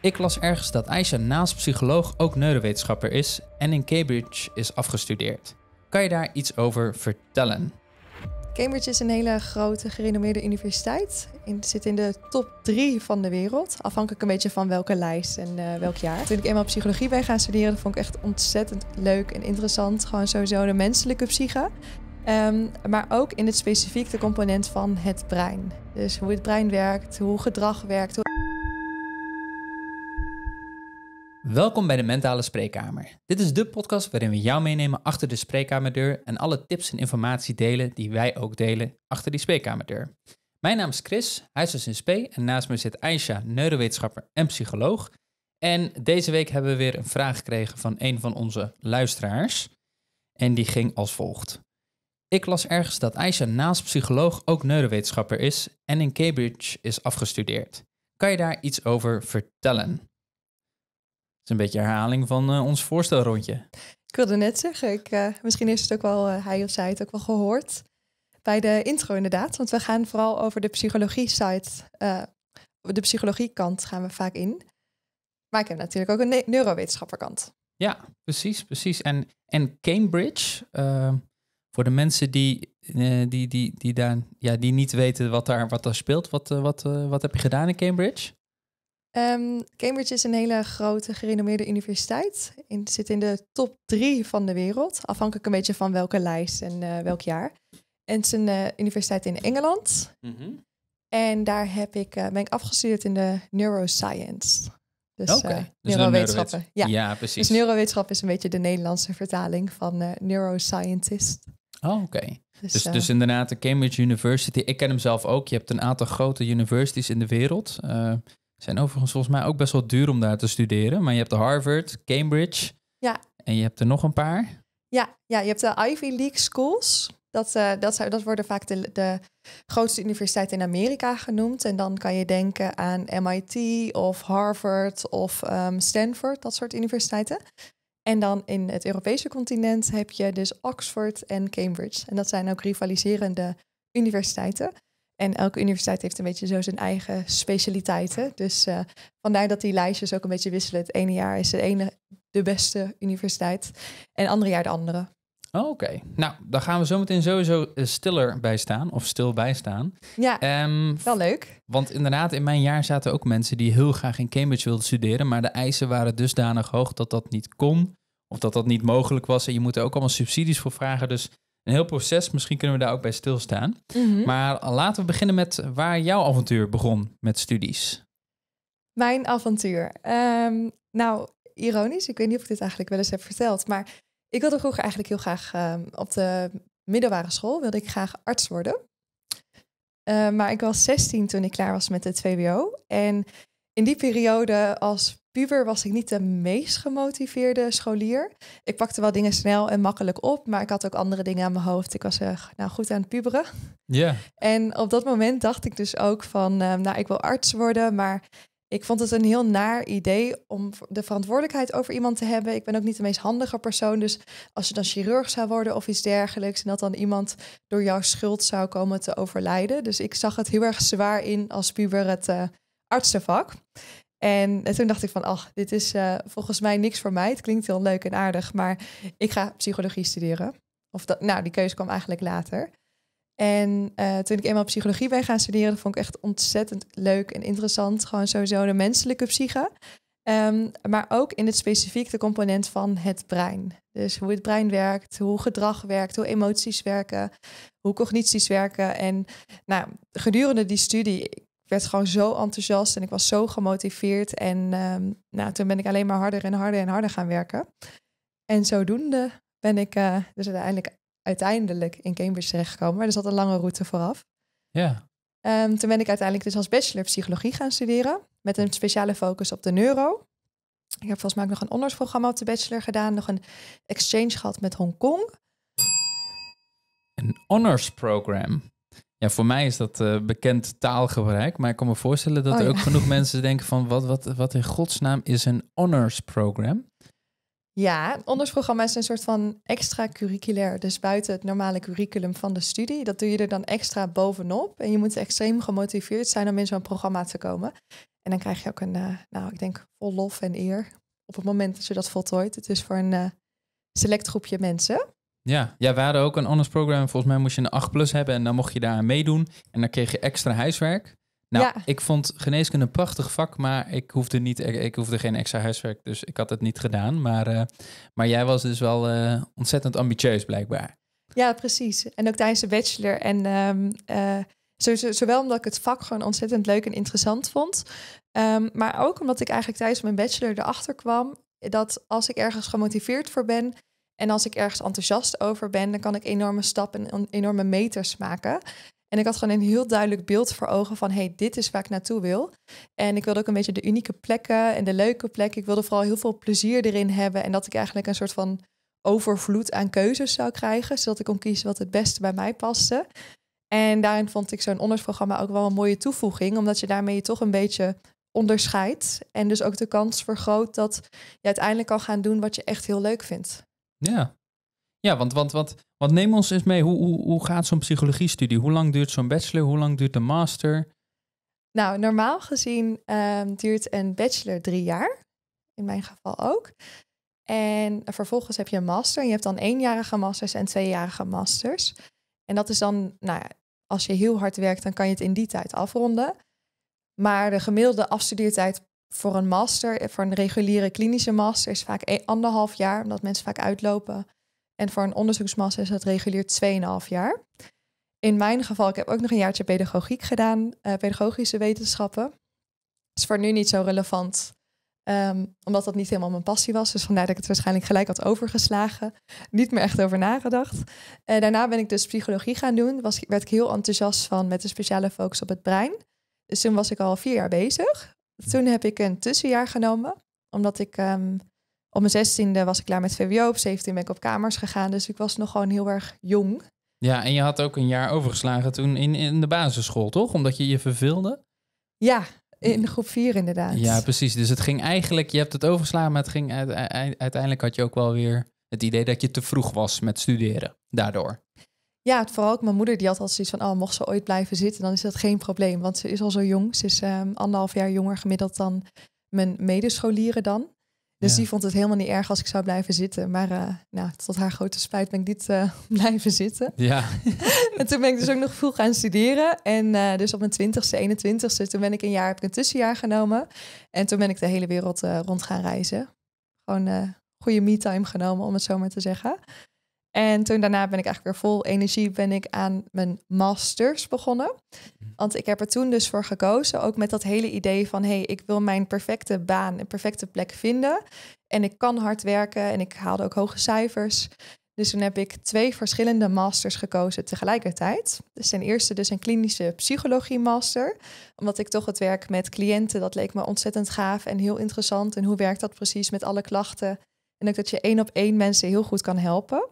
Ik las ergens dat Aisha naast psycholoog ook neurowetenschapper is en in Cambridge is afgestudeerd. Kan je daar iets over vertellen? Cambridge is een hele grote, gerenommeerde universiteit. Het zit in de top drie van de wereld. Afhankelijk een beetje van welke lijst en eh, welk jaar. Toen ik eenmaal psychologie ben gaan studeren, vond ik echt ontzettend leuk en interessant. Gewoon sowieso de menselijke psyche. Ehm, maar ook in het specifiek de component van het brein. Dus hoe het brein werkt, hoe gedrag werkt. Welkom bij de Mentale Spreekkamer. Dit is de podcast waarin we jou meenemen achter de spreekkamerdeur en alle tips en informatie delen die wij ook delen achter die spreekkamerdeur. Mijn naam is Chris, huisarts in SP en naast me zit Aisha, neurowetenschapper en psycholoog. En deze week hebben we weer een vraag gekregen van een van onze luisteraars. En die ging als volgt. Ik las ergens dat Aisha naast psycholoog ook neurowetenschapper is en in Cambridge is afgestudeerd. Kan je daar iets over vertellen? is een beetje herhaling van eh, ons voorstelrondje. Ik wilde net zeggen, ik, eh, misschien is het ook wel, eh, hij of zij het ook wel gehoord bij de intro inderdaad. Want we gaan vooral over de psychologie-site, de psychologie-kant gaan we vaak in. Maar ik heb natuurlijk ook een neurowetenschapper neurowetenschapperkant. Ja, precies, precies. En, en Cambridge, voor de mensen die, die, die, die, daar, ja, die niet weten wat daar, wat daar speelt, wat, wat, wat heb je gedaan in Cambridge? Ehm, Cambridge is een hele grote, gerenommeerde universiteit. In, zit in de top drie van de wereld, afhankelijk een beetje van welke lijst en eh, welk jaar. En het is een eh, universiteit in Engeland. Mhm. En daar heb ik, eh, ben ik afgestudeerd in de neuroscience. Dus, okay. dus neurowetenschappen. ja. ja. precies. Dus neurowetenschap is een beetje de Nederlandse vertaling van neuroscientist. Oh, oké. Dus, dus, dus, inderdaad, de Cambridge University. Ik ken hem zelf ook. Je hebt een aantal grote universities in de wereld. Zijn overigens volgens mij ook best wel duur om daar te studeren. Maar je hebt de Harvard, Cambridge. Ja. En je hebt er nog een paar. Ja, ja je hebt de Ivy League schools. Dat, uh, dat, dat, worden vaak de, de, grootste universiteiten in Amerika genoemd. En dan kan je denken aan MIT of Harvard of ehm, Stanford, dat soort universiteiten. En dan in het Europese continent heb je dus Oxford en Cambridge. En dat zijn ook rivaliserende universiteiten. En elke universiteit heeft een beetje zo zijn eigen specialiteiten. Dus eh, vandaar dat die lijstjes ook een beetje wisselen. Het ene jaar is de ene de beste universiteit en het andere jaar de andere. Oh, oké, nou, dan gaan we zometeen sowieso eh, stiller bij staan of stil bij staan. Ja, ehm, wel leuk. Want inderdaad, in mijn jaar zaten ook mensen die heel graag in Cambridge wilden studeren, maar de eisen waren dusdanig hoog dat dat niet kon of dat dat niet mogelijk was. En je moet er ook allemaal subsidies voor vragen, dus een heel proces, misschien kunnen we daar ook bij stilstaan. Mhm. Maar laten we beginnen met waar jouw avontuur begon met studies. Mijn avontuur. Ehm, nou, ironisch, ik weet niet of ik dit eigenlijk wel eens heb verteld, maar ik wilde vroeger eigenlijk heel graag ehm, op de middelbare school wilde ik graag arts worden. Ehm, maar ik was 16 toen ik klaar was met het VWO. En in die periode als puber was ik niet de meest gemotiveerde scholier. Ik pakte wel dingen snel en makkelijk op, maar ik had ook andere dingen aan mijn hoofd. Ik was uh, nou goed aan het puberen. Ja. En op dat moment dacht ik dus ook van, eh, nou ik wil arts worden, maar ik vond het een heel naar idee om de verantwoordelijkheid over iemand te hebben. Ik ben ook niet de meest handige persoon. Dus als je dan chirurg zou worden of iets dergelijks. En dat dan iemand door jouw schuld zou komen te overlijden. Dus ik zag het heel erg zwaar in als puber het uh, artsenvak. En toen dacht ik van, ach, dit is eh, volgens mij niks voor mij. Het klinkt heel leuk en aardig, maar ik ga psychologie studeren. Of dat, nou, die keuze kwam eigenlijk later. En eh, toen ik eenmaal psychologie ben gaan studeren, vond ik echt ontzettend leuk en interessant. Gewoon sowieso de menselijke psyche. Ehm, maar ook in het specifiek de component van het brein. Dus hoe het brein werkt, hoe gedrag werkt, hoe emoties werken, hoe cognities werken. En nou, gedurende die studie ik werd gewoon zo enthousiast en ik was zo gemotiveerd. En um, nou, toen ben ik alleen maar harder en harder en harder gaan werken. En zodoende ben ik eh, dus uiteindelijk, uiteindelijk in Cambridge gekomen Maar er zat een lange route vooraf. Ja. Um, toen ben ik uiteindelijk dus als bachelor psychologie gaan studeren. Met een speciale focus op de neuro. Ik heb volgens mij ook nog een ondersprogramma op de bachelor gedaan. Nog een exchange gehad met Hongkong. Een honors program. Ja, voor mij is dat eh, bekend taalgebruik, maar ik kan me voorstellen dat er oh, ook genoeg mensen denken van wat, wat, wat in godsnaam is een honors program? Ja, ondersprogramma is een soort van extra curriculair, dus buiten het normale curriculum van de studie. Dat doe je er dan extra bovenop en je moet extreem gemotiveerd zijn om in zo'n programma te komen. En dan krijg je ook een, eh, nou ik denk vol lof en eer op het moment dat je dat voltooit. Het is voor een eh, select groepje mensen. Ja. ja, we ook een honors program. Volgens mij moest je een 8 plus hebben en dan mocht je daar aan meedoen. En dan kreeg je extra huiswerk. Nou, ik vond geneeskunde een prachtig vak, maar ik hoefde, niet, ik hoefde geen extra huiswerk, dus ik had het niet gedaan. Maar, eh, maar jij was dus wel eh, ontzettend ambitieus, blijkbaar. Ja, precies. En ook tijdens de bachelor. En ehm, eh, zowel omdat ik het vak gewoon ontzettend leuk en interessant vond, ehm, maar ook omdat ik eigenlijk tijdens mijn bachelor erachter kwam dat als ik ergens gemotiveerd voor ben, en als ik ergens enthousiast over ben, dan kan ik enorme stappen en enorme meters maken. En ik had gewoon een heel duidelijk beeld voor ogen van, hey, dit is waar ik naartoe wil. En ik wilde ook een beetje de unieke plekken en de leuke plekken. Ik wilde vooral heel veel plezier erin hebben en dat ik eigenlijk een soort van overvloed aan keuzes zou krijgen, zodat ik kon kiezen wat het beste bij mij paste. En daarin vond ik zo'n ondersprogramma ook wel een mooie toevoeging, omdat je daarmee je toch een beetje onderscheidt en dus ook de kans vergroot dat je uiteindelijk kan gaan doen wat je echt heel leuk vindt. Ja, ja want, want, want, want neem ons eens mee. Hoe, hoe, hoe gaat zo'n psychologie-studie? Hoe lang duurt zo'n bachelor? Hoe lang duurt de master? Nou, normaal gezien ehm, duurt een bachelor drie jaar. In mijn geval ook. En vervolgens heb je een master. En je hebt dan eenjarige masters en tweejarige masters. En dat is dan, nou ja, als je heel hard werkt, dan kan je het in die tijd afronden. Maar de gemiddelde afstudeertijd voor een master, eh, voor een reguliere klinische master, is vaak e-, anderhalf jaar, omdat mensen vaak uitlopen. En voor een onderzoeksmaster is dat regulier 2,5 jaar. In mijn geval, ik heb ook nog een jaartje pedagogiek gedaan, eh, pedagogische wetenschappen. Is voor nu niet zo relevant, ehm, omdat dat niet helemaal mijn passie was. Dus vandaar dat ik het waarschijnlijk gelijk had overgeslagen. Niet meer echt over nagedacht. Eh, daarna ben ik dus psychologie gaan doen. Was, werd ik heel enthousiast van met een speciale focus op het brein. Dus toen was ik al vier jaar bezig. Toen heb ik een tussenjaar genomen, omdat ik ehm, op mijn zestiende was ik klaar met VWO, op 17 ben ik op kamers gegaan, dus ik was nog gewoon heel erg jong. Ja, en je had ook een jaar overgeslagen toen in, in de basisschool, toch? Omdat je je verveelde? Ja, in groep 4 inderdaad. Ja, precies. Dus het ging eigenlijk, je hebt het overgeslagen, maar het ging uiteindelijk had je ook wel weer het idee dat je te vroeg was met studeren daardoor. Ja, vooral ook mijn moeder, die had altijd zoiets van, oh, mocht ze ooit blijven zitten, dan is dat geen probleem. Want ze is al zo jong, ze is ehm, anderhalf jaar jonger gemiddeld dan mijn medescholieren dan. Dus die vond het helemaal niet erg als ik zou blijven zitten. Maar eh, nou, tot haar grote spijt ben ik niet eh, blijven zitten. Ja. en toen ben ik dus ook nog vroeg gaan studeren. En eh, dus op mijn twintigste, 21ste, toen ben ik een jaar, heb ik een tussenjaar genomen. En toen ben ik de hele wereld rond gaan reizen. Gewoon goede me-time genomen, om het zo maar te zeggen. En toen daarna ben ik eigenlijk weer vol energie ben ik aan mijn masters begonnen. Mhm. Want ik heb er toen dus voor gekozen, ook met dat hele idee van hé, hey, ik wil mijn perfecte baan, een perfecte plek vinden. En ik kan hard werken en ik haalde ook hoge cijfers. Dus toen heb ik twee verschillende masters gekozen tegelijkertijd. Dus ten eerste dus een klinische psychologie master. Omdat ik toch het werk met cliënten, dat leek me ontzettend gaaf en heel interessant. En hoe werkt dat precies met alle klachten? En ook dat je één op één mensen heel goed kan helpen.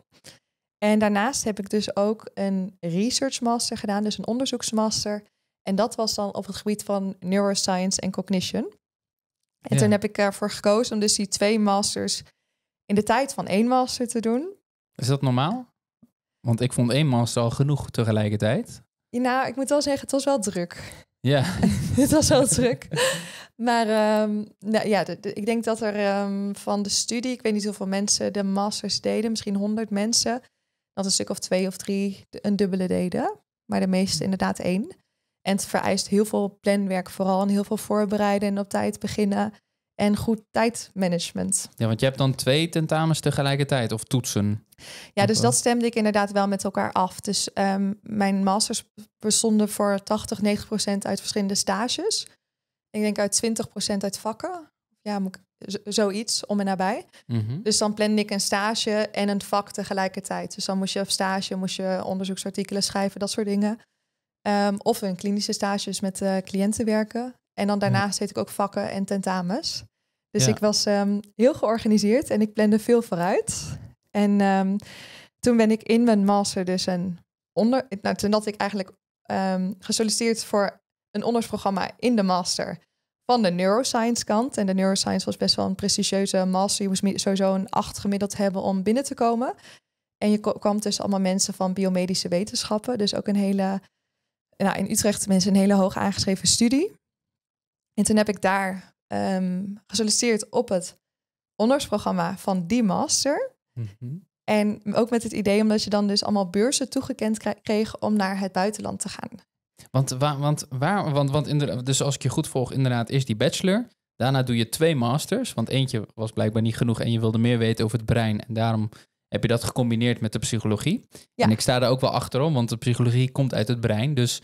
En daarnaast heb ik dus ook een research master gedaan, dus een onderzoeksmaster. En dat was dan op het gebied van neuroscience en cognition. En toen heb ik ervoor gekozen om dus die twee masters in de tijd van één master te doen. Is dat normaal? Want ik vond één master al genoeg tegelijkertijd. nou, ik moet wel zeggen, het was wel druk. Ja. het was wel druk. Maar ehm, nou, ja, ik denk dat er ehm, van de studie, ik weet niet hoeveel mensen de masters deden, misschien honderd mensen, dat een stuk of twee of drie een dubbele deden. Maar de meeste inderdaad één. En het vereist heel veel planwerk vooral en heel veel voorbereiden en op tijd beginnen en goed tijdmanagement. Ja, want je hebt dan twee tentamens tegelijkertijd of toetsen. Ja, dus dat eh? stemde ik inderdaad wel met elkaar af. Dus ehm, mijn masters bestonden voor 80, 90 procent uit verschillende stages. Ik denk uit 20 procent uit vakken. Ja, moet zoiets om en nabij. Mhm. Dus dan plande ik een stage en een vak tegelijkertijd. Dus dan moest je op stage, moest je onderzoeksartikelen schrijven, dat soort dingen. Ehm, of een klinische stage, dus met eh, cliënten werken. En dan daarnaast deed ik ook vakken en tentamens. Dus ik was ehm, heel georganiseerd en ik plande veel vooruit. En ehm, toen ben ik in mijn master dus een onder... Nou, toen had ik eigenlijk ehm, gesolliciteerd voor een ondersprogramma in de master van de neuroscience kant. En de neuroscience was best wel een prestigieuze master. Je moest sowieso een acht gemiddeld hebben om binnen te komen. En je kwam tussen allemaal mensen van biomedische wetenschappen. Dus ook een hele... Nou, in Utrecht mensen een hele hoog aangeschreven studie. En toen heb ik daar ehm, gesolliciteerd op het onderzoeksprogramma van die master. Mhm. En ook met het idee omdat je dan dus allemaal beurzen toegekend kreeg om naar het buitenland te gaan. Want, waar, want, waar, want, want inderdaad, dus als ik je goed volg, inderdaad is die bachelor. Daarna doe je twee masters, want eentje was blijkbaar niet genoeg en je wilde meer weten over het brein. En daarom heb je dat gecombineerd met de psychologie. En ik sta er ook wel achterom, want de psychologie komt uit het brein. Dus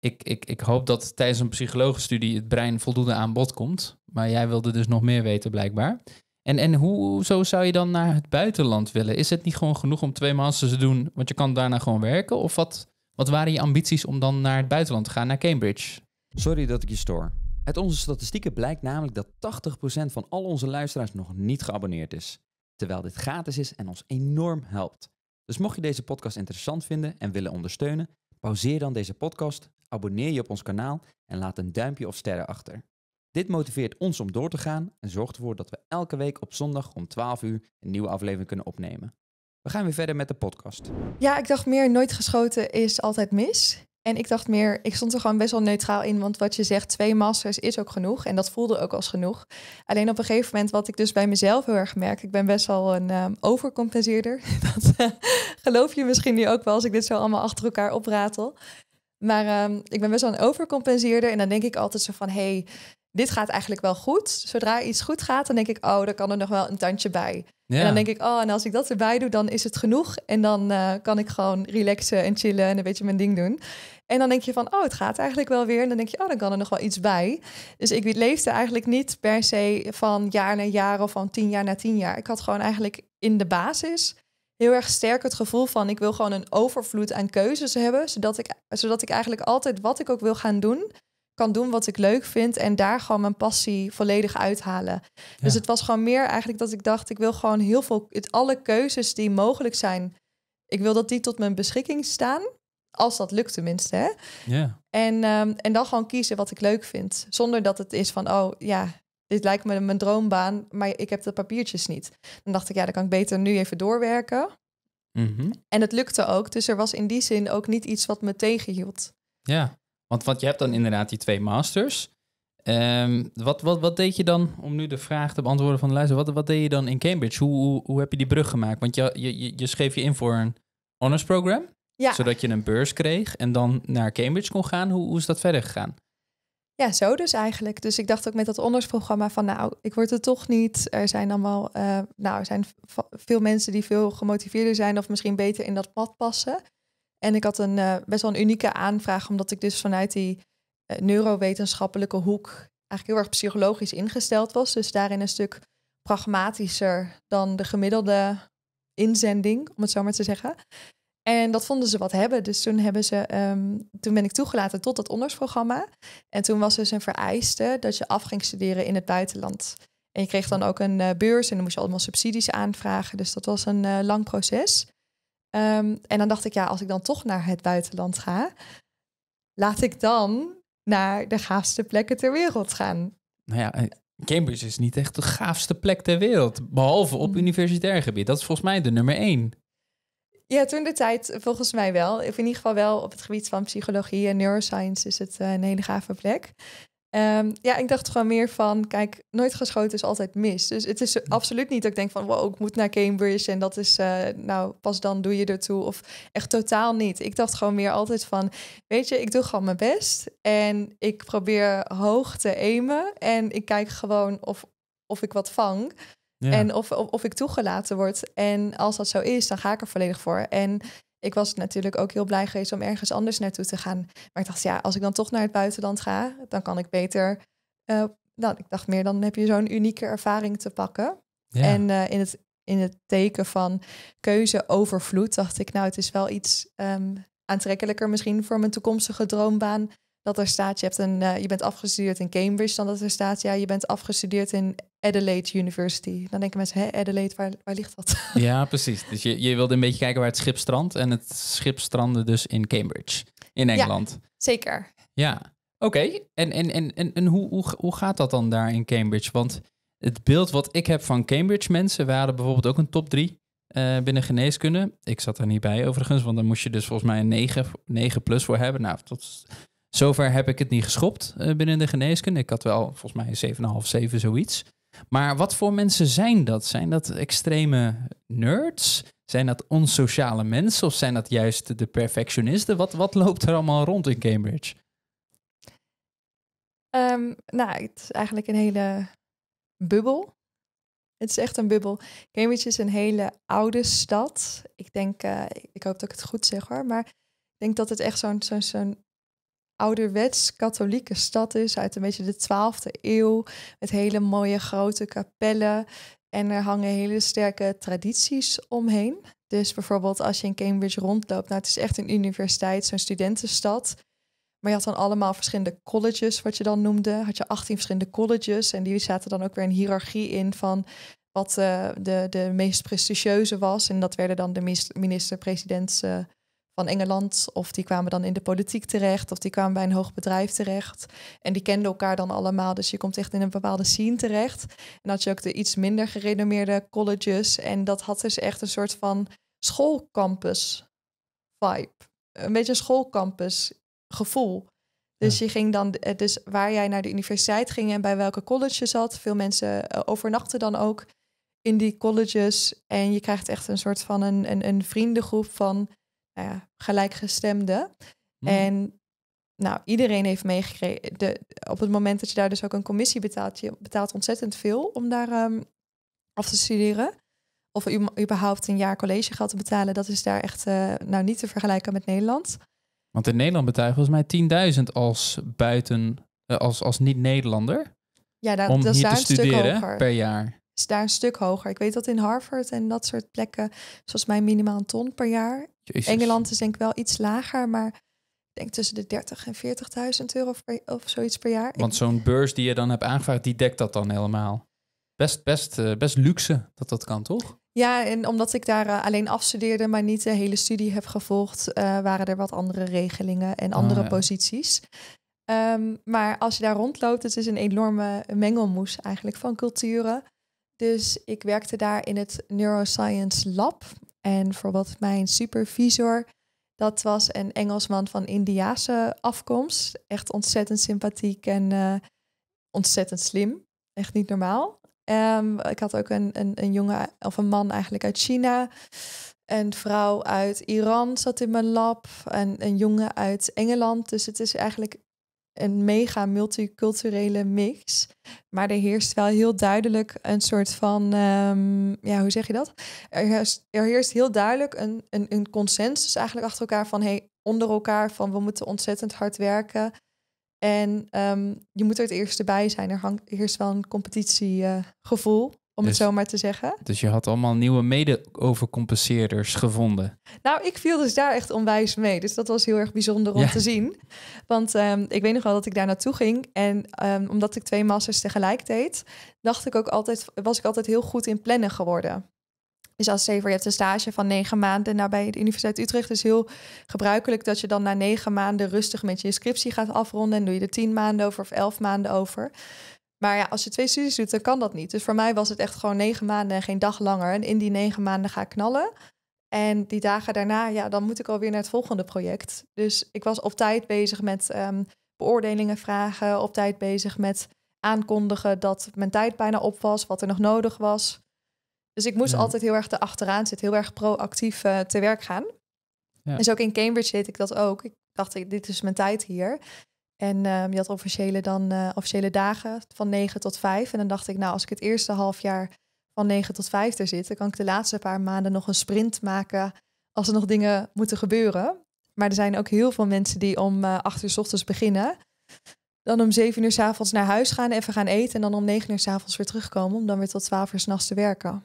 ik, ik, ik hoop dat tijdens een psychologenstudie het brein voldoende aan bod komt. Maar jij wilde dus nog meer weten, blijkbaar. En, en hoe, zo zou je dan naar het buitenland willen? Is het niet gewoon genoeg om twee masters te doen, want je kan daarna gewoon werken? Of wat, wat waren je ambities om dan naar het buitenland te gaan, naar Cambridge? Sorry dat ik je stoor. Uit onze statistieken blijkt namelijk dat 80% van al onze luisteraars nog niet geabonneerd is. Terwijl dit gratis is en ons enorm helpt. Dus mocht je deze podcast interessant vinden en willen ondersteunen, Pauzeer dan deze podcast, abonneer je op ons kanaal en laat een duimpje of sterren achter. Dit motiveert ons om door te gaan en zorgt ervoor dat we elke week op zondag om 12 uur een nieuwe aflevering kunnen opnemen. We gaan weer verder met de podcast. Ja, ik dacht meer nooit geschoten is altijd mis. En ik dacht meer, ik stond er gewoon best wel neutraal in, want wat je zegt, twee masters is ook genoeg. En dat voelde ook als genoeg. Alleen op een gegeven moment, wat ik dus bij mezelf heel erg merk, ik ben best wel een ehm, overcompenseerder. dat eh, geloof je misschien nu ook wel als ik dit zo allemaal achter elkaar opratel. Maar ehm, ik ben best wel een overcompenseerder. En dan denk ik altijd zo van, hé, hey, dit gaat eigenlijk wel goed. Zodra iets goed gaat, dan denk ik, oh, daar kan er nog wel een tandje bij. En dan denk ik, oh, en als ik dat erbij doe, dan is het genoeg. En dan eh, kan ik gewoon relaxen en chillen en een beetje mijn ding doen. En dan denk je van, oh, het gaat eigenlijk wel weer. En dan denk je, oh, dan kan er nog wel iets bij. Dus ik leefde eigenlijk niet per se van jaar naar jaar of van tien jaar naar tien jaar. Ik had gewoon eigenlijk in de basis heel erg sterk het gevoel van, ik wil gewoon een overvloed aan keuzes hebben, zodat ik, zodat ik eigenlijk altijd wat ik ook wil gaan doen, kan doen wat ik leuk vind en daar gewoon mijn passie volledig uithalen. Dus het was gewoon meer eigenlijk dat ik dacht, ik wil gewoon heel veel, het, alle keuzes die mogelijk zijn, ik wil dat die tot mijn beschikking staan. Als dat lukt tenminste. Hè? Ja. En, ehm, en dan gewoon kiezen wat ik leuk vind. Zonder dat het is van, oh ja, dit lijkt me mijn droombaan, maar ik heb de papiertjes niet. Dan dacht ik, ja, dan kan ik beter nu even doorwerken. Mhm. En het lukte ook. Dus er was in die zin ook niet iets wat me tegenhield. Ja. Want, want je hebt dan inderdaad die twee masters. Ehm, wat, wat, wat deed je dan, om nu de vraag te beantwoorden van de luister, wat, wat deed je dan in Cambridge? Hoe, hoe, heb je die brug gemaakt? Want je, je, je schreef je in voor een honors program, zodat je een beurs kreeg en dan naar Cambridge kon gaan. Hoe, hoe is dat verder gegaan? Ja, zo dus eigenlijk. Dus ik dacht ook met dat honors-programma van nou, ik word er toch niet. Er zijn allemaal, eh, nou, er zijn veel mensen die veel gemotiveerder zijn of misschien beter in dat pad passen. En ik had een eh, best wel een unieke aanvraag, omdat ik dus vanuit die eh, neurowetenschappelijke hoek eigenlijk heel erg psychologisch ingesteld was. Dus daarin een stuk pragmatischer dan de gemiddelde inzending, om het zo maar te zeggen. En dat vonden ze wat hebben. Dus toen, hebben ze, ehm, toen ben ik toegelaten tot dat programma. En toen was dus een vereiste dat je af ging studeren in het buitenland. En je kreeg dan ook een eh, beurs en dan moest je allemaal subsidies aanvragen. Dus dat was een lang proces. Ehm, en dan dacht ik, ja, als ik dan toch naar het buitenland ga, laat ik dan naar de gaafste plekken ter wereld gaan. Nou ja, eh, Cambridge is niet echt de gaafste plek ter wereld, behalve op mm. universitair gebied. Dat is volgens mij de nummer één. Ja, toen de tijd volgens mij wel. Of in ieder geval wel op het gebied van psychologie en neuroscience is het eh, een hele gave plek. Ehm, ja, ik dacht gewoon meer van, kijk, nooit geschoten is altijd mis. Dus het is absoluut niet dat ik denk van, wow, ik moet naar Cambridge en dat is, eh, nou, pas dan doe je ertoe. Of echt totaal niet. Ik dacht gewoon meer altijd van, weet je, ik doe gewoon mijn best en ik probeer hoog te aimen en ik kijk gewoon of, of ik wat vang. En of, of, of, ik toegelaten word. En als dat zo is, dan ga ik er volledig voor. En ik was natuurlijk ook heel blij geweest om ergens anders naartoe te gaan. Maar ik dacht, ja, als ik dan toch naar het buitenland ga, dan kan ik beter. Eh, nou, ik dacht meer, dan heb je zo'n unieke ervaring te pakken. Ja. En eh, in, het, in het teken van keuze overvloed dacht ik, nou, het is wel iets ehm, aantrekkelijker misschien voor mijn toekomstige droombaan dat er staat, je, hebt een, eh, je bent afgestudeerd in Cambridge, dan dat er staat, ja, je bent afgestudeerd in Adelaide University. Dan denken mensen, hè, Adelaide, waar, waar ligt dat? Ja, precies. Dus je, je wilde een beetje kijken waar het schip strandt. En het schip strandde dus in Cambridge, in Engeland. zeker. Ja, oké. En, en, en, en, hoe, hoe, hoe gaat dat dan daar in Cambridge? Want het beeld wat ik heb van Cambridge mensen, waren hadden bijvoorbeeld ook een top 3 eh, binnen geneeskunde. Ik zat er niet bij overigens, want dan moest je dus volgens mij een 9, 9 plus voor hebben. Nou, tot Zover heb ik het niet geschopt eh, binnen de geneeskunde. Ik had wel volgens mij 7,5, 7 zoiets. Maar wat voor mensen zijn dat? Zijn dat extreme nerds? Zijn dat onsociale mensen? Of zijn dat juist de perfectionisten? Wat, wat loopt er allemaal rond in Cambridge? Ehm, nou, het is eigenlijk een hele bubbel. Het is echt een bubbel. Cambridge is een hele oude stad. Ik denk, eh, ik hoop dat ik het goed zeg hoor, maar ik denk dat het echt zo'n zo'n zo'n ouderwets katholieke stad is uit een beetje de 12e eeuw. Met hele mooie grote kapellen. En er hangen hele sterke tradities omheen. Dus bijvoorbeeld als je in Cambridge rondloopt, nou het is echt een universiteit, zo'n studentenstad. Maar je had dan allemaal verschillende colleges, wat je dan noemde. Had je 18 verschillende colleges en die zaten dan ook weer een hiërarchie in van wat eh, de, de meest prestigieuze was. En dat werden dan de minister presidentse eh, van Engeland. Of die kwamen dan in de politiek terecht. Of die kwamen bij een hoog bedrijf terecht. En die kenden elkaar dan allemaal. Dus je komt echt in een bepaalde scene terecht. En had je ook de iets minder gerenommeerde colleges. En dat had dus echt een soort van schoolcampus vibe. Een beetje een schoolcampus gevoel. Dus je ging dan, eh, dus waar jij naar de universiteit ging en bij welke college je zat. Veel mensen eh, overnachten dan ook in die colleges. En je krijgt echt een soort van een, een, een vriendengroep van nou ja, gelijkgestemden. Hmm. En nou, iedereen heeft meegekregen. De, op het moment dat je daar dus ook een commissie betaalt, je betaalt ontzettend veel om daar ehm, af te studeren. Of überhaupt een jaar collegegeld te betalen, dat is daar echt eh, nou niet te vergelijken met Nederland. Want in Nederland betaal je volgens mij 10.000 als buiten, eh, als, als niet-Nederlander. Ja, dat, om dat is daar per jaar is daar een stuk hoger. Ik weet dat in Harvard en dat soort plekken, zoals mij minimaal een ton per jaar. Engeland is denk ik wel iets lager, maar ik denk tussen de 30.000 en 40.000 euro of zoiets per jaar. Want zo'n beurs die je dan hebt aangevraagd, die dekt dat dan helemaal. Best, best, eh, best luxe dat dat kan, toch? Ja, en omdat ik daar eh, alleen afstudeerde, maar niet de hele studie heb gevolgd, eh, waren er wat andere regelingen en ah, andere posities. Ehm, maar als je daar rondloopt, het is een enorme mengelmoes eigenlijk van culturen. Dus ik werkte daar in het Neuroscience Lab. En voor wat mijn supervisor, dat was een Engelsman van Indiaanse afkomst. Echt ontzettend sympathiek en eh, ontzettend slim. Echt niet normaal. Ehm, ik had ook een, een, een jongen, of een man eigenlijk uit China. Een vrouw uit Iran zat in mijn lab. En een jongen uit Engeland. Dus het is eigenlijk een mega multiculturele mix. Maar er heerst wel heel duidelijk een soort van, ehm, ja, hoe zeg je dat? Er heerst, heel duidelijk een, een, een, consensus eigenlijk achter elkaar van, hey, onder elkaar van, we moeten ontzettend hard werken. En ehm, je moet er het eerste bij zijn. Er hangt, heerst wel een competitiegevoel om het dus- zo maar te zeggen. Dus je had allemaal nieuwe mede-overcompenseerders gevonden. Nou, ik viel dus daar echt onwijs mee. Dus dat was heel erg bijzonder om te zien. Want ehm, ik weet nog wel dat ik daar naartoe ging. En ehm, omdat ik twee masters tegelijk deed, dacht ik ook altijd, was ik altijd heel goed in plannen geworden. Dus als zeven, je hebt een stage van negen maanden nou bij de Universiteit Utrecht. is dus heel gebruikelijk dat je dan na negen maanden rustig met je inscriptie gaat afronden. En doe je er tien maanden over of elf maanden over. Maar ja, als je twee studies doet, dan kan dat niet. Dus voor mij was het echt gewoon negen maanden en geen dag langer. En in die negen maanden ga ik knallen. En die dagen daarna, ja, dan moet ik alweer naar het volgende project. Dus ik was op tijd bezig met ehm, beoordelingen vragen, op tijd bezig met aankondigen dat mijn tijd bijna op was, wat er nog nodig was. Dus ik moest altijd heel erg erachteraan zitten, heel erg proactief eh, te werk gaan. Ja. Dus ook in Cambridge deed ik dat ook. Ik dacht, dit is mijn tijd hier. En je ehm, had officiële, dan, eh, officiële dagen van 9 tot 5. En dan dacht ik, nou, als ik het eerste half jaar van 9 tot 5 er zit, dan kan ik de laatste paar maanden nog een sprint maken als er nog dingen moeten gebeuren. Maar er zijn ook heel veel mensen die om uh, eh, 8 uur s ochtends beginnen. Dan om 7 uur s avonds naar huis gaan, even gaan eten. En dan om 9 uur s avonds weer terugkomen om dan weer tot 12 uur s'nachts te werken.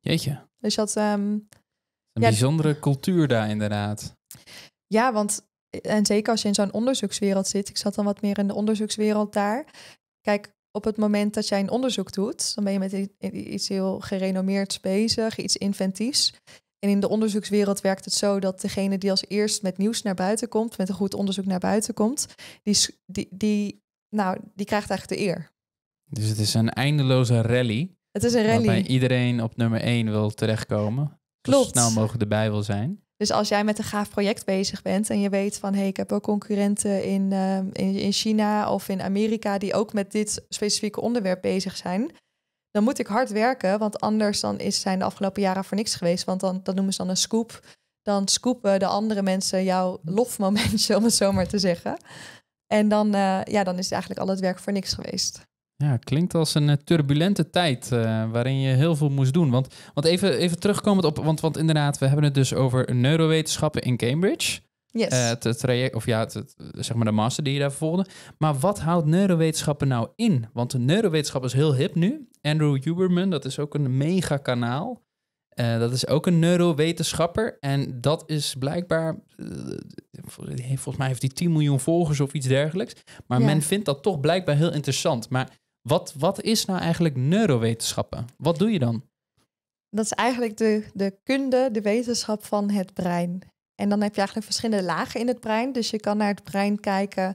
Jeetje. Dus dat. Ehm, een bijzondere cultuur daar inderdaad. Ja, want en zeker als je in zo'n onderzoekswereld zit, ik zat dan wat meer in de onderzoekswereld daar. Kijk, op het moment dat jij een onderzoek doet, dan ben je met iets heel gerenommeerds bezig, iets inventiefs. En in de onderzoekswereld werkt het zo dat degene die als eerst met nieuws naar buiten komt, met een goed onderzoek naar buiten komt, die, die, die, nou, die krijgt eigenlijk de eer. Dus het is een eindeloze rally. Het is een rally. Waarbij iedereen op nummer één wil terechtkomen. Klopt. Zo snel mogelijk erbij wil zijn. Dus als jij met een gaaf project bezig bent en je weet van hé, hey, ik heb ook concurrenten ehm, in, in, China of in Amerika die ook met dit specifieke onderwerp bezig zijn, dan moet ik hard werken, want anders dan is, zijn de afgelopen jaren voor niks geweest, want dan, dat noemen ze dan een scoop. Dan scoopen de andere mensen jouw lofmomentje, om het zo maar te zeggen. En dan, uh, ja, dan is eigenlijk al het werk voor niks geweest. Ja, klinkt als een eh, turbulente tijd eh, waarin je heel veel moest doen. Want, want even, even terugkomend op, want, want inderdaad, we hebben het dus over neurowetenschappen in Cambridge. Yes. Eh, het, traject, of ja, het, zeg maar de master die je daar volgde. Maar wat houdt neurowetenschappen nou in? Want de neurowetenschap is heel hip nu. Andrew Huberman, dat is ook een mega kanaal. dat is ook een neurowetenschapper. En dat is blijkbaar. volgens mij heeft hij 10 miljoen volgers of iets dergelijks. Maar men vindt dat toch blijkbaar heel interessant. Maar wat, wat is nou eigenlijk neurowetenschappen? Wat doe je dan? Dat is eigenlijk de, de kunde, de wetenschap van het brein. En dan heb je eigenlijk verschillende lagen in het brein. Dus je kan naar het brein kijken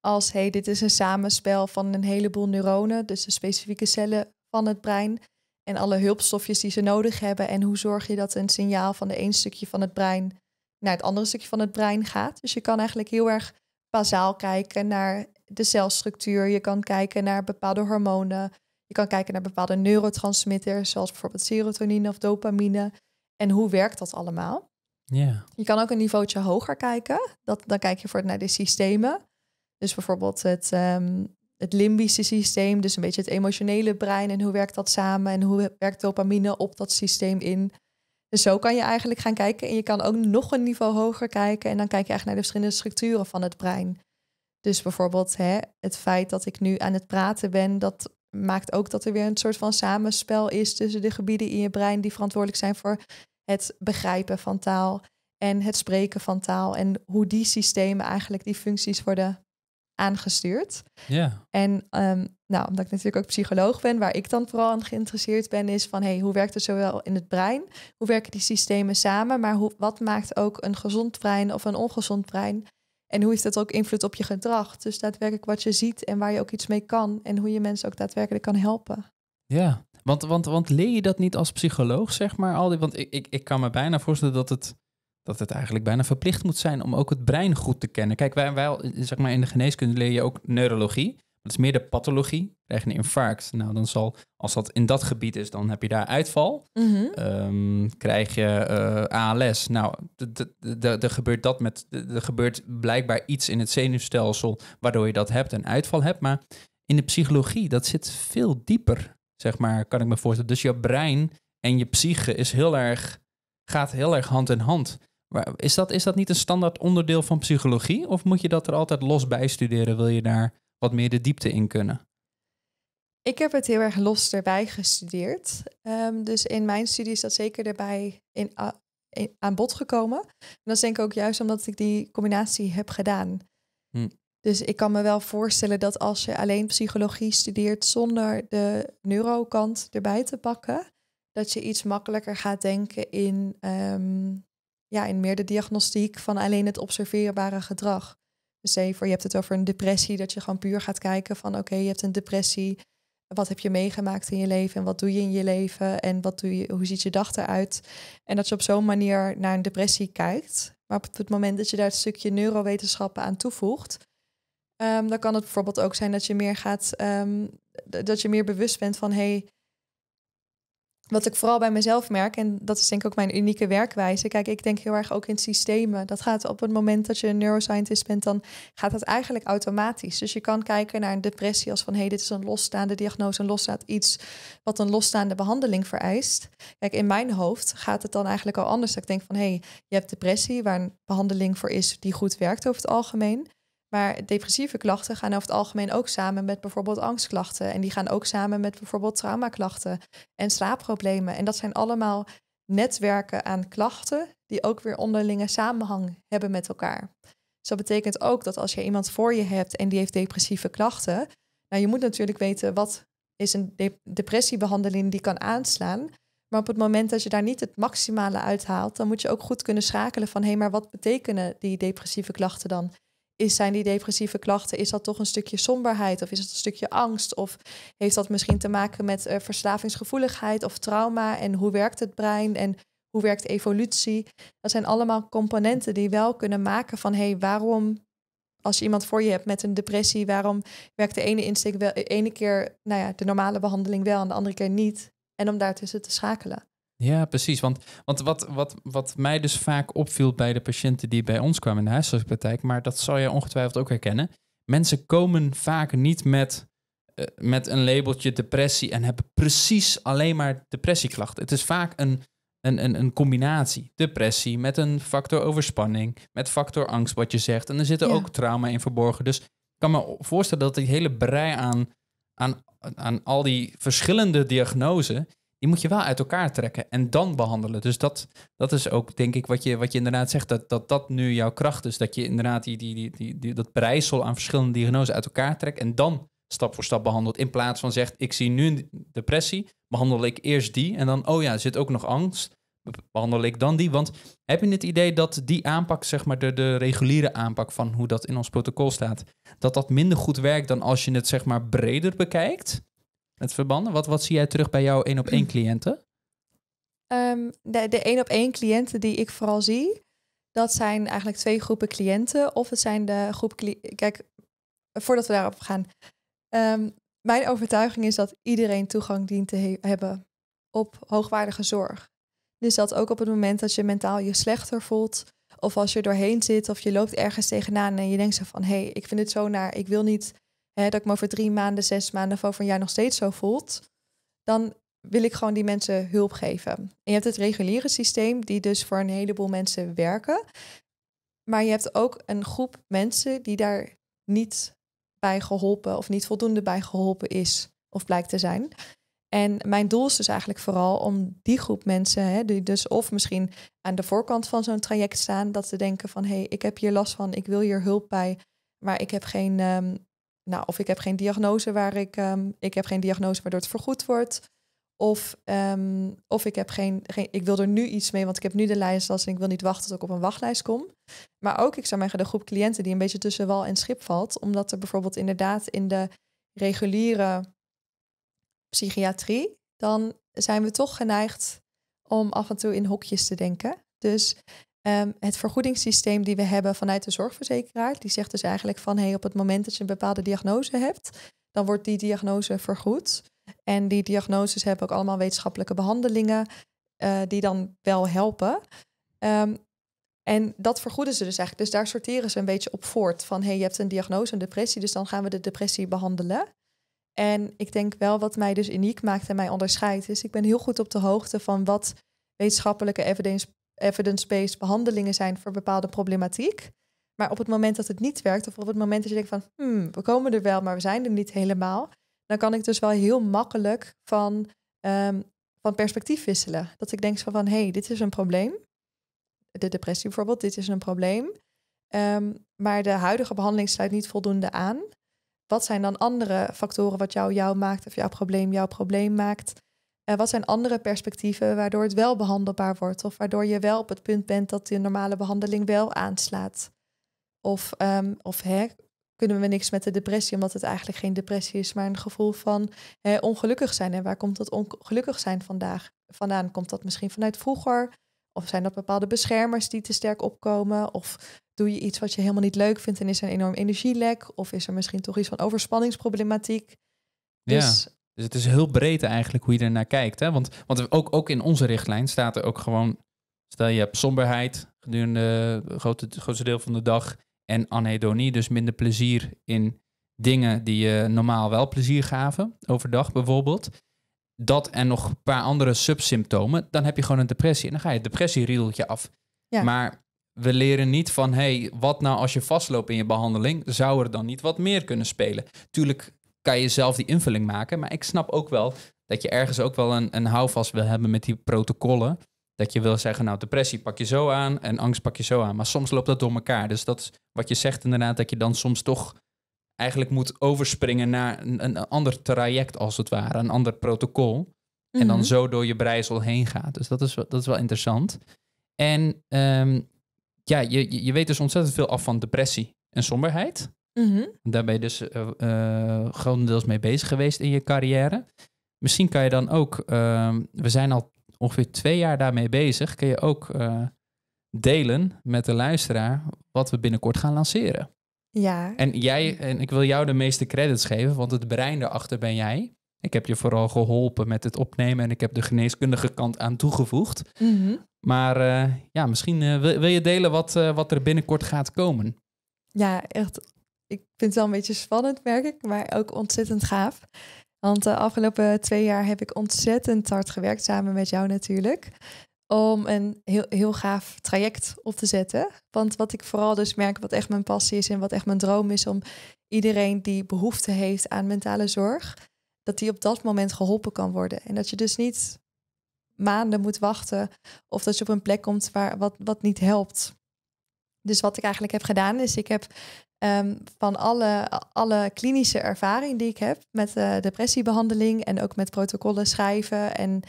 als hey, dit is een samenspel van een heleboel neuronen, dus de specifieke cellen van het brein en alle hulpstofjes die ze nodig hebben. En hoe zorg je dat een signaal van de een stukje van het brein naar het andere stukje van het brein gaat. Dus je kan eigenlijk heel erg basaal kijken naar de celstructuur. Je kan kijken naar bepaalde hormonen. Je kan kijken naar bepaalde neurotransmitters, zoals bijvoorbeeld serotonine of dopamine. En hoe werkt dat allemaal? Yeah. Je kan ook een niveautje hoger kijken. Dat, dan kijk je voor naar de systemen. Dus bijvoorbeeld het, ehm, het limbische systeem, dus een beetje het emotionele brein. En hoe werkt dat samen? En hoe werkt dopamine op dat systeem in? Dus zo kan je eigenlijk gaan kijken. En je kan ook nog een niveau hoger kijken. En dan kijk je eigenlijk naar de verschillende structuren van het brein. Dus bijvoorbeeld hè, het feit dat ik nu aan het praten ben, dat maakt ook dat er weer een soort van samenspel is tussen de gebieden in je brein die verantwoordelijk zijn voor het begrijpen van taal en het spreken van taal en hoe die systemen eigenlijk die functies worden aangestuurd. Ja. En ehm, nou, omdat ik natuurlijk ook psycholoog ben, waar ik dan vooral aan geïnteresseerd ben, is van hey, hoe werkt het zowel in het brein? Hoe werken die systemen samen? Maar hoe, wat maakt ook een gezond brein of een ongezond brein? En hoe is dat ook invloed op je gedrag? Dus daadwerkelijk wat je ziet en waar je ook iets mee kan. En hoe je mensen ook daadwerkelijk kan helpen. Ja, want, want, want leer je dat niet als psycholoog, zeg maar? Al die, want ik, ik, ik kan me bijna voorstellen dat het, dat het eigenlijk bijna verplicht moet zijn om ook het brein goed te kennen. Kijk, wij, wij zeg maar, in de geneeskunde leer je ook neurologie. Dat is meer de pathologie. Krijg je een infarct, nou dan zal, als dat in dat gebied is, dan heb je daar uitval. Mhm. Ehm, krijg je eh, ALS, nou, er gebeurt dat met, er gebeurt blijkbaar iets in het zenuwstelsel waardoor je dat hebt en uitval hebt. Maar in de psychologie, dat zit veel dieper, zeg maar, kan ik me voorstellen. Dus je brein en je psyche is heel erg, gaat heel erg hand in hand. Is dat, is dat niet een standaard onderdeel van psychologie? Of moet je dat er altijd los bij studeren? Wil je daar wat meer de diepte in kunnen? Ik heb het heel erg los erbij gestudeerd. Ehm, dus in mijn studie is dat zeker erbij in, aan bod gekomen. En dat is denk ik ook juist omdat ik die combinatie heb gedaan. Hm. Dus ik kan me wel voorstellen dat als je alleen psychologie studeert zonder de neurokant erbij te pakken, dat je iets makkelijker gaat denken in, ehm, ja, in meer de diagnostiek van alleen het observeerbare gedrag zever. Dus je hebt het over een depressie, dat je gewoon puur gaat kijken van oké, je hebt een depressie. Wat heb je meegemaakt in je leven en wat doe je in je leven en wat doe je, hoe ziet je dag eruit? En dat je op zo'n manier naar een depressie kijkt. Maar op het moment dat je daar het stukje neurowetenschappen aan toevoegt, ehm, dan kan het bijvoorbeeld ook zijn dat je meer gaat, ehm, dat je meer bewust bent van hé, hey, wat ik vooral bij mezelf merk, en dat is denk ik ook mijn unieke werkwijze. Kijk, ik denk heel erg ook in systemen. Dat gaat op het moment dat je een neuroscientist bent, dan gaat dat eigenlijk automatisch. Dus je kan kijken naar een depressie als van hé, hey, dit is een losstaande diagnose, een losstaat iets wat een losstaande behandeling vereist. Kijk, in mijn hoofd gaat het dan eigenlijk al anders. Dat ik denk van hé, hey, je hebt depressie waar een behandeling voor is die goed werkt over het algemeen. Maar depressieve klachten gaan over het algemeen ook samen met bijvoorbeeld angstklachten. En die gaan ook samen met bijvoorbeeld traumaklachten en slaapproblemen. En dat zijn allemaal netwerken aan klachten die ook weer onderlinge samenhang hebben met elkaar. Dus dat betekent ook dat als je iemand voor je hebt en die heeft depressieve klachten, nou je moet natuurlijk weten wat is een depressiebehandeling die kan aanslaan. Maar op het moment dat je daar niet het maximale uithaalt, dan moet je ook goed kunnen schakelen van hé, hey, maar wat betekenen die depressieve klachten dan? is, zijn die depressieve klachten, is dat toch een stukje somberheid of is het een stukje angst? Of heeft dat misschien te maken met eh, verslavingsgevoeligheid of trauma? En hoe werkt het brein en hoe werkt evolutie? Dat zijn allemaal componenten die wel kunnen maken van hé, hey, waarom als je iemand voor je hebt met een depressie, waarom werkt de ene insteek wel de ene keer nou ja, de normale behandeling wel en de andere keer niet? En om daartussen te schakelen. Ja, precies. Want, want wat, wat, wat mij dus vaak opviel bij de patiënten die bij ons kwamen in de huisartspraktijk, maar dat zal je ongetwijfeld ook herkennen. Mensen komen vaak niet met, eh, met een labeltje depressie en hebben precies alleen maar depressieklachten. Het is vaak een, een, een, een combinatie. Depressie met een factor overspanning, met factor angst, wat je zegt. En er zitten ook trauma in verborgen. Dus ik kan me voorstellen dat die hele brei aan, aan, aan al die verschillende diagnoses die moet je wel uit elkaar trekken en dan behandelen. Dus dat, dat is ook, denk ik, wat je, wat je inderdaad zegt, dat, dat dat nu jouw kracht is. Dat je inderdaad die, die, die, die, dat breisel aan verschillende diagnoses uit elkaar trekt en dan stap voor stap behandelt. In plaats van zegt, ik zie nu depressie, behandel ik eerst die en dan, oh ja, zit ook nog angst, behandel ik dan die. Want heb je het idee dat die aanpak, zeg maar de, de reguliere aanpak van hoe dat in ons protocol staat, dat dat minder goed werkt dan als je het zeg maar breder bekijkt? Het verbanden? Wat, wat zie jij terug bij jouw één op één cliënten? Ehm, de, de één op één cliënten die ik vooral zie, dat zijn eigenlijk twee groepen cliënten. Of het zijn de groep Kijk, voordat we daarop gaan. Ehm, mijn overtuiging is dat iedereen toegang dient te hebben op hoogwaardige zorg. Dus dat ook op het moment dat je mentaal je slechter voelt, of als je doorheen zit, of je loopt ergens tegenaan en je denkt zo van, hé, hey, ik vind het zo naar, ik wil niet hè, dat ik me over drie maanden, zes maanden of over een jaar nog steeds zo voelt, dan wil ik gewoon die mensen hulp geven. En je hebt het reguliere systeem, die dus voor een heleboel mensen werken. Maar je hebt ook een groep mensen die daar niet bij geholpen of niet voldoende bij geholpen is of blijkt te zijn. En mijn doel is dus eigenlijk vooral om die groep mensen, hè, die dus of misschien aan de voorkant van zo'n traject staan, dat ze denken van hé, hey, ik heb hier last van, ik wil hier hulp bij, maar ik heb geen ehm, nou, of ik heb geen diagnose waar ik, ehm, ik heb geen diagnose waardoor het vergoed wordt. Of, ehm, of ik heb geen, geen, ik wil er nu iets mee, want ik heb nu de lijst lijstlast en ik wil niet wachten tot ik op een wachtlijst kom. Maar ook, ik zou zeggen, de groep cliënten die een beetje tussen wal en schip valt, omdat er bijvoorbeeld inderdaad in de reguliere psychiatrie, dan zijn we toch geneigd om af en toe in hokjes te denken. Dus Ehm, het vergoedingssysteem die we hebben vanuit de zorgverzekeraar, die zegt dus eigenlijk van hey, op het moment dat je een bepaalde diagnose hebt, dan wordt die diagnose vergoed. En die diagnoses hebben ook allemaal wetenschappelijke behandelingen eh, die dan wel helpen. Ehm, en dat vergoeden ze dus eigenlijk. Dus daar sorteren ze een beetje op voort. Van hey, je hebt een diagnose, een depressie, dus dan gaan we de depressie behandelen. En ik denk wel wat mij dus uniek maakt en mij onderscheidt, is ik ben heel goed op de hoogte van wat wetenschappelijke evidence evidence-based behandelingen zijn voor bepaalde problematiek. Maar op het moment dat het niet werkt, of op het moment dat je denkt van, hmm, we komen er wel, maar we zijn er niet helemaal, dan kan ik dus wel heel makkelijk van, ehm, van perspectief wisselen. Dat ik denk van, hé, hey, dit is een probleem. De depressie bijvoorbeeld, dit is een probleem. Ehm, maar de huidige behandeling sluit niet voldoende aan. Wat zijn dan andere factoren wat jou, jou maakt of jouw probleem jouw probleem maakt? Eh, wat zijn andere perspectieven waardoor het wel behandelbaar wordt? Of waardoor je wel op het punt bent dat de normale behandeling wel aanslaat? Of, ehm, of hè, kunnen we niks met de depressie, omdat het eigenlijk geen depressie is, maar een gevoel van hè, ongelukkig zijn. En waar komt dat ongelukkig zijn vandaag vandaan? Komt dat misschien vanuit vroeger? Of zijn dat bepaalde beschermers die te sterk opkomen? Of doe je iets wat je helemaal niet leuk vindt en is er een enorm energielek? Of is er misschien toch iets van overspanningsproblematiek? Dus dus het is heel breed eigenlijk hoe je ernaar kijkt. Hè? Want, want ook, ook in onze richtlijn staat er ook gewoon... Stel je hebt somberheid gedurende het grote, grootste deel van de dag... en anhedonie, dus minder plezier in dingen die je normaal wel plezier gaven. Overdag bijvoorbeeld. Dat en nog een paar andere subsymptomen. Dan heb je gewoon een depressie. En dan ga je het depressieriedeltje af. Maar we leren niet van, hé, hey, wat nou als je vastloopt in je behandeling? Zou er dan niet wat meer kunnen spelen? Tuurlijk kan je zelf die invulling maken. Maar ik snap ook wel dat je ergens ook wel een, een houvast wil hebben met die protocollen. Dat je wil zeggen, nou, depressie pak je zo aan en angst pak je zo aan. Maar soms loopt dat door elkaar. Dus dat is wat je zegt inderdaad, dat je dan soms toch eigenlijk moet overspringen naar een, een ander traject als het ware, een ander protocol. En dan mhm. zo door je breisel heen gaat. Dus dat is, dat is wel interessant. En ehm, ja, je, je weet dus ontzettend veel af van depressie en somberheid. Mhm. Daar ben je dus uh, eh, eh, deels mee bezig geweest in je carrière. Misschien kan je dan ook, ehm, we zijn al ongeveer twee jaar daarmee bezig, kun je ook eh, delen met de luisteraar wat we binnenkort gaan lanceren. Ja. En jij, en ik wil jou de meeste credits geven, want het brein erachter ben jij. Ik heb je vooral geholpen met het opnemen en ik heb de geneeskundige kant aan toegevoegd. Mm -hmm. Maar ja, misschien wil, wil, je delen wat, wat er binnenkort gaat komen. Ja, echt ik vind het wel een beetje spannend, merk ik, maar ook ontzettend gaaf. Want de eh, afgelopen twee jaar heb ik ontzettend hard gewerkt, samen met jou natuurlijk, om een heel, heel gaaf traject op te zetten. Want wat ik vooral dus merk, wat echt mijn passie is en wat echt mijn droom is, om iedereen die behoefte heeft aan mentale zorg, dat die op dat moment geholpen kan worden. En dat je dus niet maanden moet wachten of dat je op een plek komt waar wat, wat niet helpt. Dus wat ik eigenlijk heb gedaan is, ik heb ehm, van alle, alle klinische ervaring die ik heb met eh, depressiebehandeling en ook met protocollen schrijven en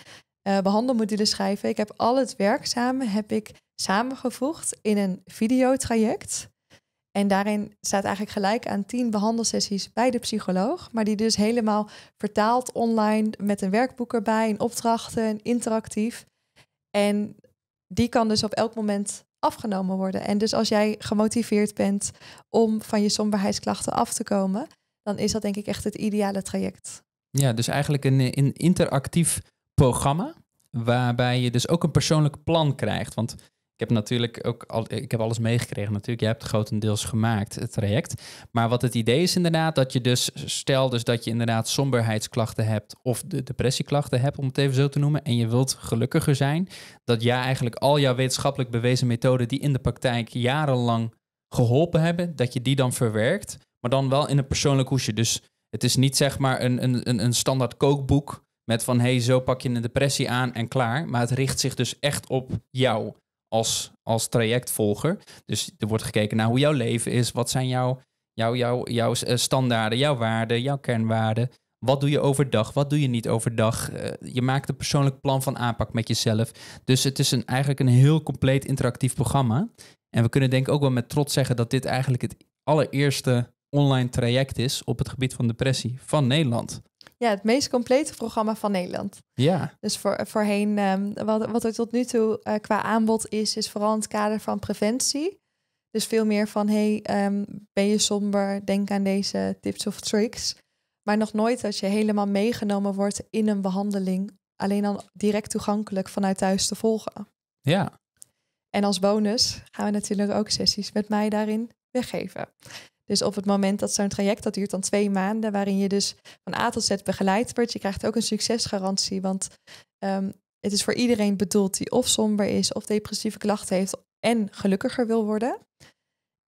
uh, behandelmodules schrijven, ik heb al het samen heb ik samengevoegd in een videotraject. En daarin staat eigenlijk gelijk aan tien behandelsessies bij de psycholoog, maar die dus helemaal vertaald online met een werkboek erbij, in opdrachten, interactief. En die kan dus op elk moment afgenomen worden. En dus als jij gemotiveerd bent om van je somberheidsklachten af te komen, dan is dat denk ik echt het ideale traject. Ja, dus eigenlijk een, een interactief programma waarbij je dus ook een persoonlijk plan krijgt. Want ik heb natuurlijk ook al, ik heb alles meegekregen natuurlijk. Jij hebt grotendeels gemaakt het traject. Maar wat het idee is inderdaad dat je dus stel dus dat je inderdaad somberheidsklachten hebt of de depressieklachten hebt om het even zo te noemen en je wilt gelukkiger zijn, dat jij eigenlijk al jouw wetenschappelijk bewezen methoden die in de praktijk jarenlang geholpen hebben, dat je die dan verwerkt, maar dan wel in een persoonlijk hoesje. Dus het is niet zeg maar een, een, een standaard kookboek met van hé, hey, zo pak je een depressie aan en klaar. Maar het richt zich dus echt op jou als, als trajectvolger. Dus er wordt gekeken naar hoe jouw leven is, wat zijn jouw, jouw, jouw, jouw eh, standaarden, jouw waarden, jouw kernwaarden. Wat doe je overdag? Wat doe je niet overdag? Eh, je maakt een persoonlijk plan van aanpak met jezelf. Dus het is een, eigenlijk een heel compleet interactief programma. En we kunnen denk ik ook wel met trots zeggen dat dit eigenlijk het allereerste online traject is op het gebied van depressie van Nederland. Ja, het meest complete programma van Nederland. Ja. Dus voor, voorheen, ehm, wat, wat er tot nu toe eh, qua aanbod is, is vooral in het kader van preventie. Dus veel meer van, hey, ehm, ben je somber? Denk aan deze tips of tricks. Maar nog nooit dat je helemaal meegenomen wordt in een behandeling. Alleen dan direct toegankelijk vanuit thuis te volgen. Ja. En als bonus gaan we natuurlijk ook sessies met mij daarin weggeven. Dus op het moment dat zo'n traject, dat duurt dan twee maanden, waarin je dus van A tot Z begeleid wordt, je krijgt ook een succesgarantie. Want ehm, het is voor iedereen bedoeld die of somber is of depressieve klachten heeft en gelukkiger wil worden.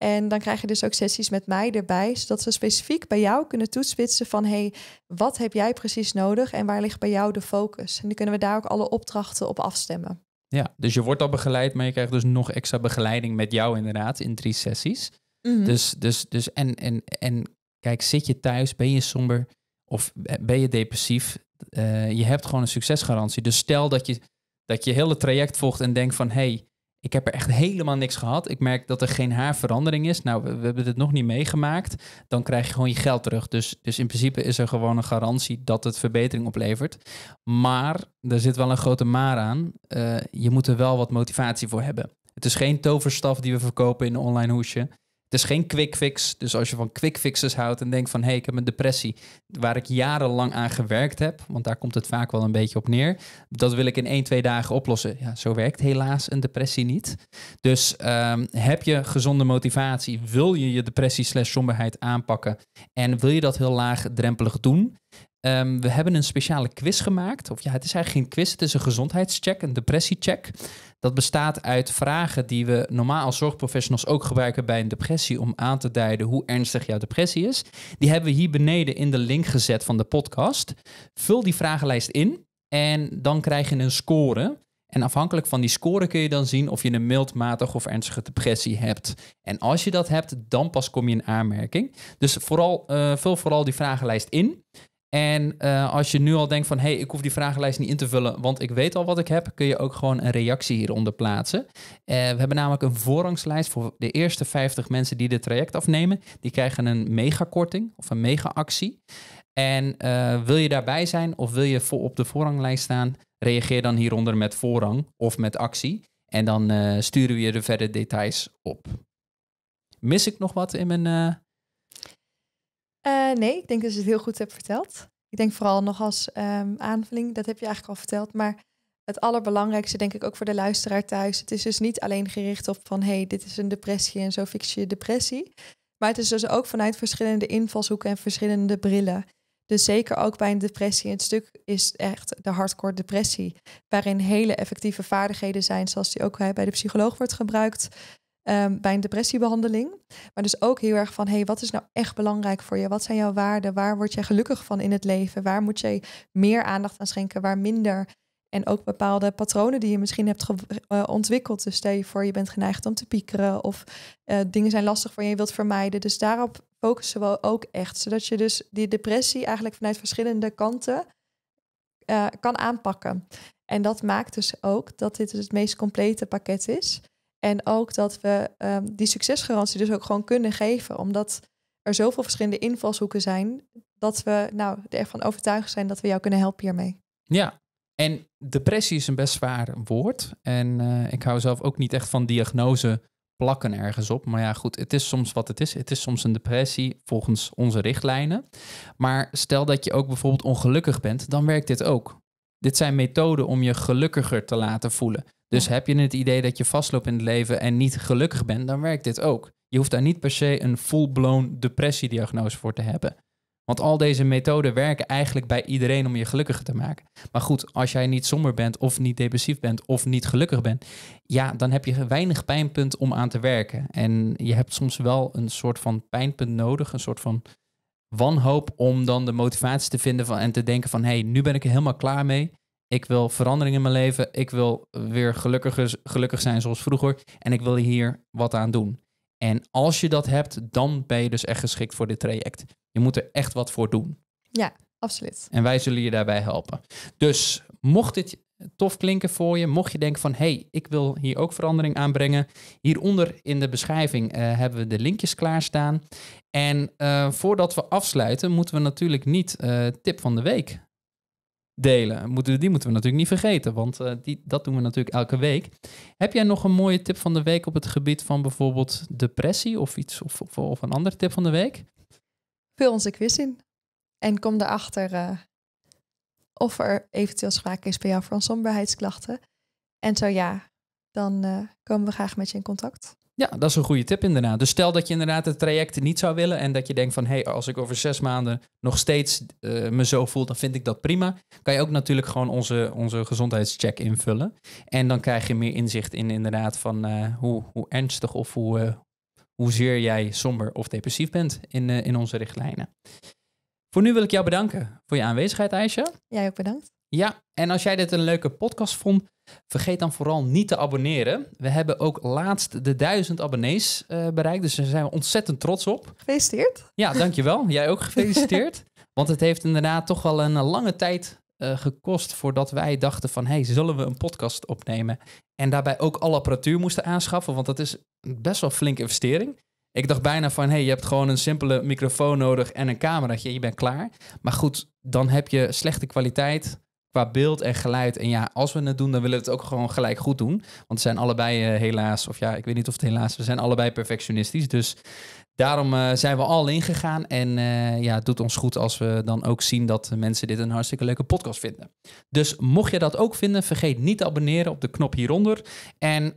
En dan krijg je dus ook sessies met mij erbij, zodat ze specifiek bij jou kunnen toetswitsen van hé, hey, wat heb jij precies nodig en waar ligt bij jou de focus? En dan kunnen we daar ook alle opdrachten op afstemmen. Ja, dus je wordt al begeleid, maar je krijgt dus nog extra begeleiding met jou inderdaad in drie sessies. Mhm. Dus, dus, dus en, en, en kijk, zit je thuis, ben je somber of ben je depressief? Eh, je hebt gewoon een succesgarantie. Dus stel dat je dat je hele traject volgt en denkt van... hé, hey, ik heb er echt helemaal niks gehad. Ik merk dat er geen haarverandering is. Nou, we, hebben het nog niet meegemaakt. Dan krijg je gewoon je geld terug. Dus, dus in principe is er gewoon een garantie dat het verbetering oplevert. Maar, er zit wel een grote maar aan. Eh, je moet er wel wat motivatie voor hebben. Het is geen toverstaf die we verkopen in een online hoesje. Het is geen quick fix. Dus als je van quick fixes houdt en denkt van hé, hey, ik heb een depressie waar ik jarenlang aan gewerkt heb, want daar komt het vaak wel een beetje op neer. Dat wil ik in één, twee dagen oplossen. Ja, zo werkt helaas een depressie niet. Dus ehm, heb je gezonde motivatie? Wil je je depressie slash somberheid aanpakken? En wil je dat heel laagdrempelig doen? Ehm, we hebben een speciale quiz gemaakt. Of ja, het is eigenlijk geen quiz, het is een gezondheidscheck, een depressiecheck. Dat bestaat uit vragen die we normaal als zorgprofessionals ook gebruiken bij een depressie om aan te duiden hoe ernstig jouw depressie is. Die hebben we hier beneden in de link gezet van de podcast. Vul die vragenlijst in en dan krijg je een score. En afhankelijk van die score kun je dan zien of je een mild, of ernstige depressie hebt. En als je dat hebt, dan pas kom je in aanmerking. Dus vooral, eh, vul vooral die vragenlijst in. En eh, als je nu al denkt van, hé, hey, ik hoef die vragenlijst niet in te vullen, want ik weet al wat ik heb, kun je ook gewoon een reactie hieronder plaatsen. Eh, we hebben namelijk een voorrangslijst voor de eerste 50 mensen die dit traject afnemen. Die krijgen een megakorting of een mega actie. En eh, wil je daarbij zijn of wil je op de voorranglijst staan, reageer dan hieronder met voorrang of met actie. En dan sturen we je de verdere details op. Mis ik nog wat in mijn eh, nee, ik denk dat je het heel goed hebt verteld. Ik denk vooral nog als ehm, aanvulling, dat heb je eigenlijk al verteld, maar het allerbelangrijkste denk ik ook voor de luisteraar thuis. Het is dus niet alleen gericht op van hey, dit is een depressie en zo fix je depressie. Maar het is dus ook vanuit verschillende invalshoeken en verschillende brillen. Dus zeker ook bij een depressie. Een stuk is echt de hardcore depressie. Waarin hele effectieve vaardigheden zijn, zoals die ook eh, bij de psycholoog wordt gebruikt. Ehm, bij een depressiebehandeling. Maar dus ook heel erg van, hey, wat is nou echt belangrijk voor je? Wat zijn jouw waarden? Waar word jij gelukkig van in het leven? Waar moet je meer aandacht aan schenken? Waar minder? En ook bepaalde patronen die je misschien hebt eh, ontwikkeld. Dus stel je voor, je bent geneigd om te piekeren of eh, dingen zijn lastig voor je, je wilt vermijden. Dus daarop focussen we ook echt. Zodat je dus die depressie eigenlijk vanuit verschillende kanten eh, kan aanpakken. En dat maakt dus ook dat dit het meest complete pakket is. En ook dat we ehm, die succesgarantie dus ook gewoon kunnen geven. Omdat er zoveel verschillende invalshoeken zijn. Dat we nou, van overtuigd zijn dat we jou kunnen helpen hiermee. Ja, en depressie is een best zwaar woord. En eh, ik hou zelf ook niet echt van diagnose plakken ergens op. Maar ja, goed, het is soms wat het is. Het is soms een depressie volgens onze richtlijnen. Maar stel dat je ook bijvoorbeeld ongelukkig bent, dan werkt dit ook. Dit zijn methoden om je gelukkiger te laten voelen. Dus heb je het idee dat je vastloopt in het leven en niet gelukkig bent, dan werkt dit ook. Je hoeft daar niet per se een full-blown depressiediagnose voor te hebben. Want al deze methoden werken eigenlijk bij iedereen om je gelukkiger te maken. Maar goed, als jij niet somber bent of niet depressief bent of niet gelukkig bent, ja, dan heb je weinig pijnpunt om aan te werken. En je hebt soms wel een soort van pijnpunt nodig, een soort van wanhoop om dan de motivatie te vinden van, en te denken van hé, hey, nu ben ik er helemaal klaar mee. Ik wil verandering in mijn leven. Ik wil weer gelukkig, gelukkig zijn zoals vroeger. En ik wil hier wat aan doen. En als je dat hebt, dan ben je dus echt geschikt voor dit traject. Je moet er echt wat voor doen. Ja, absoluut. En wij zullen je daarbij helpen. Dus mocht dit tof klinken voor je, mocht je denken van... hé, hey, ik wil hier ook verandering aanbrengen... hieronder in de beschrijving eh, hebben we de linkjes klaarstaan. En eh, voordat we afsluiten, moeten we natuurlijk niet eh, tip van de week delen. Moeten die moeten we natuurlijk niet vergeten, want eh, die, dat doen we natuurlijk elke week. Heb jij nog een mooie tip van de week op het gebied van bijvoorbeeld depressie of iets of, of, of een andere tip van de week? Vul onze quiz in en kom erachter eh, of er eventueel sprake is bij jou van somberheidsklachten. En zo ja, dan eh, komen we graag met je in contact. Ja, dat is een goede tip inderdaad. Dus stel dat je inderdaad het traject niet zou willen en dat je denkt van hé, hey, als ik over zes maanden nog steeds eh, me zo voel, dan vind ik dat prima. Kan je ook natuurlijk gewoon onze, onze gezondheidscheck invullen. En dan krijg je meer inzicht in inderdaad van eh, hoe, hoe ernstig of hoe, uh, hoezeer jij somber of depressief bent in, in onze richtlijnen. Voor nu wil ik jou bedanken voor je aanwezigheid, Aisha. Jij ook bedankt. Ja, en als jij dit een leuke podcast vond, vergeet dan vooral niet te abonneren. We hebben ook laatst de duizend abonnees eh, bereikt, dus daar zijn we ontzettend trots op. Gefeliciteerd. Ja, dankjewel. jij ook gefeliciteerd. Want het heeft inderdaad toch wel een eh, lange tijd eh, gekost voordat wij dachten van... hey, zullen we een podcast opnemen? En daarbij ook alle apparatuur moesten aanschaffen, want dat is best wel flinke investering. Ik dacht bijna van, hey, je hebt gewoon een simpele microfoon nodig en een cameraatje, je bent klaar. Maar goed, dan heb je slechte kwaliteit qua beeld en geluid. En ja, als we het doen, dan willen we het ook gewoon gelijk goed doen. Want we zijn allebei eh, helaas, of ja, ik weet niet of het helaas, we zijn allebei perfectionistisch. Dus daarom eh, zijn we al ingegaan. En eh, ja, het doet ons goed als we dan ook zien dat mensen dit een hartstikke leuke podcast vinden. Dus mocht je dat ook vinden, vergeet niet te abonneren op de knop hieronder. En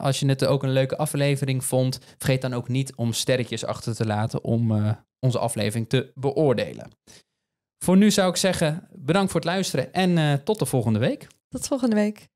als je het ook een leuke aflevering vond, vergeet dan ook niet om sterretjes achter te laten om onze aflevering te beoordelen. Voor nu zou ik zeggen, Bedankt voor het luisteren en eh, tot de volgende week. Tot volgende week.